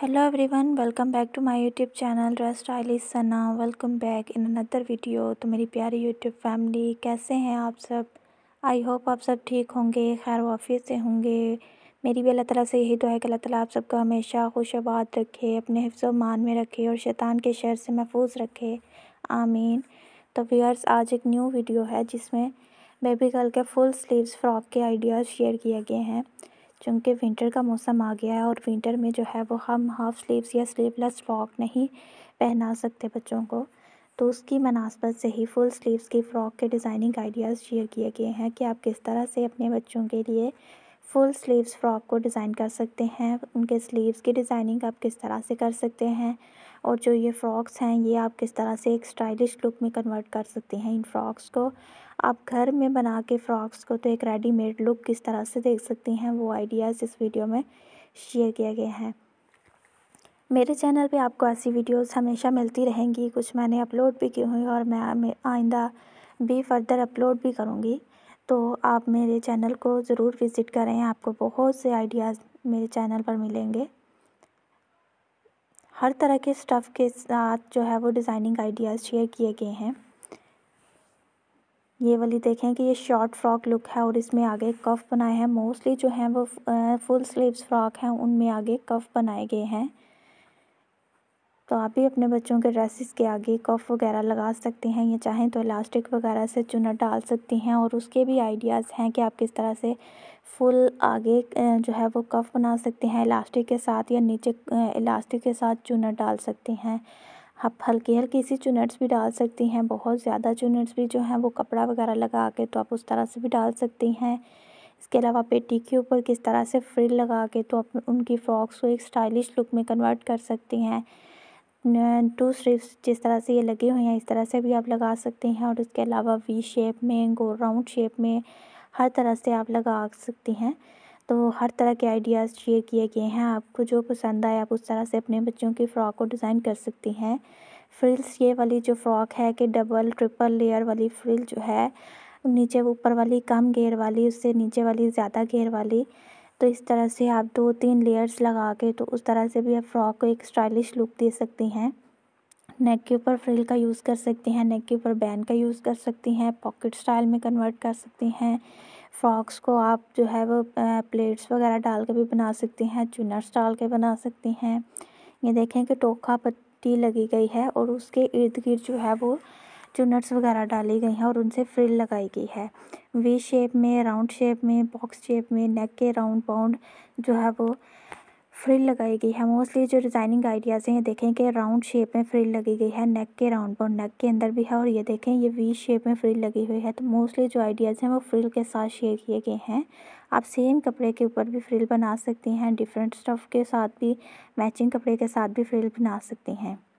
hello everyone welcome back to my YouTube channel dress stylist Sana welcome back in another video तो मेरी प्यारी YouTube family कैसे हैं आप सब आई होप आप सब ठीक होंगे खैर वाफी से होंगे मेरी भी अल्लाह तला से यही दुआ है कि अल्लाह ताला आप सबका हमेशा खुश आबाद रखे अपने हिफ्स मान में रखे और शैतान के शहर से महफूज रखे आमीन तो व्यूअर्स आज एक न्यू वीडियो है जिसमें बेबी गर्ल के फुल स्लीवस फ़्रॉक के आइडियाज़ शेयर किए गए हैं चूँकि विंटर का मौसम आ गया है और विंटर में जो है वो हम हाफ़ स्लीव्स या स्लीवलेस फ्रॉक नहीं पहना सकते बच्चों को तो उसकी मनासबत से ही फुल स्लीव्स की फ़्रॉक के डिज़ाइनिंग आइडियाज़ शेयर किए गए हैं कि आप किस तरह से अपने बच्चों के लिए फुल स्लीव्स फ़्रॉक को डिज़ाइन कर सकते हैं उनके स्लीव्स की डिज़ाइनिंग आप किस तरह से कर सकते हैं और जो ये फ्रॉक्स हैं ये आप किस तरह से एक स्टाइलिश लुक में कन्वर्ट कर सकते हैं इन फ्रॉक्स को आप घर में बना के फ़्रॉक्स को तो एक रेडीमेड लुक किस तरह से देख सकती हैं वो आइडियाज़ इस वीडियो में शेयर किया गया है मेरे चैनल पे आपको ऐसी वीडियोस हमेशा मिलती रहेंगी कुछ मैंने अपलोड भी की हुई और मैं आइंदा भी फर्दर अपलोड भी करूँगी तो आप मेरे चैनल को ज़रूर विज़िट करें आपको बहुत से आइडियाज़ मेरे चैनल पर मिलेंगे हर तरह के स्टफ़ के साथ जो है वो डिज़ाइनिंग आइडियाज़ शेयर किए गए हैं ये वाली देखें कि ये शॉर्ट फ्रॉक लुक है और इसमें आगे कफ बनाए हैं मोस्टली जो हैं वो फुल स्लीव्स फ्रॉक हैं उनमें आगे कफ बनाए गए हैं तो आप भी अपने बच्चों के ड्रेसेस के आगे कफ वगैरह लगा सकते हैं या चाहें तो इलास्टिक वगैरह से चुनट डाल सकती हैं और उसके भी आइडियाज़ हैं कि आप किस तरह से फुल आगे जो है वो कफ बना सकते हैं इलास्टिक के साथ या नीचे इलास्टिक के साथ चुनट डाल सकते हैं आप हल्की हल्की सी चुनट्स भी डाल सकती हैं बहुत ज़्यादा चुनट्स भी जो हैं वो कपड़ा वगैरह लगा के तो आप उस तरह से भी डाल सकती हैं इसके अलावा पेटी के ऊपर किस तरह से फ्रिल लगा के तो आप उनकी फ़्रॉक्स को एक स्टाइलिश लुक में कन्वर्ट कर सकती हैं टू स्ट्रिप्स जिस तरह से ये लगे हुए हैं इस तरह से भी आप लगा सकते हैं और इसके अलावा वी शेप में गोल राउंड शेप में हर तरह से आप लगा सकते हैं तो हर तरह के आइडियाज़ शेयर किए गए हैं आपको जो पसंद आए आप उस तरह से अपने बच्चों की फ़्रॉक को डिज़ाइन कर सकती हैं फ्रिल्स ये वाली जो फ़्रॉक है कि डबल ट्रिपल लेयर वाली फ्रिल जो है नीचे ऊपर वाली कम घेर वाली उससे नीचे वाली ज़्यादा घेर वाली तो इस तरह से आप दो तीन लेयर्स लगा के तो उस तरह से भी आप फ्रॉक को एक स्टाइलिश लुक दे सकती हैं नेक के ऊपर फ्रिल का यूज़ कर सकती हैं नेक के ऊपर बैंड का यूज़ कर सकती हैं पॉकेट स्टाइल में कन्वर्ट कर सकती हैं फ्रॉक्स को आप जो है वो प्लेट्स वगैरह डाल के भी बना सकती हैं चुनर्स डाल के बना सकती हैं ये देखें कि टोखा पट्टी लगी गई है और उसके इर्द गिर्द जो है वो जो नट्स वगैरह डाली गई हैं और उनसे फ्रिल लगाई गई है वी शेप में राउंड शेप में बॉक्स शेप में नेक के राउंड बाउंड जो है वो फ्रिल लगाई गई है मोस्टली जो डिज़ाइनिंग आइडियाज़ हैं ये देखें कि राउंड शेप में फ्रिल लगी गई है नेक के राउंड बाउंड नेक के अंदर भी है और ये देखें ये वी शेप में फ्रिल लगी हुई है तो मोस्टली जो आइडियाज़ हैं वो फ्रिल के साथ शेयर किए गए हैं आप सेम कपड़े के ऊपर भी फ्रिल बना सकती हैं डिफरेंट स्टफ़ के साथ भी मैचिंग कपड़े के साथ भी फ्रिल बना सकती हैं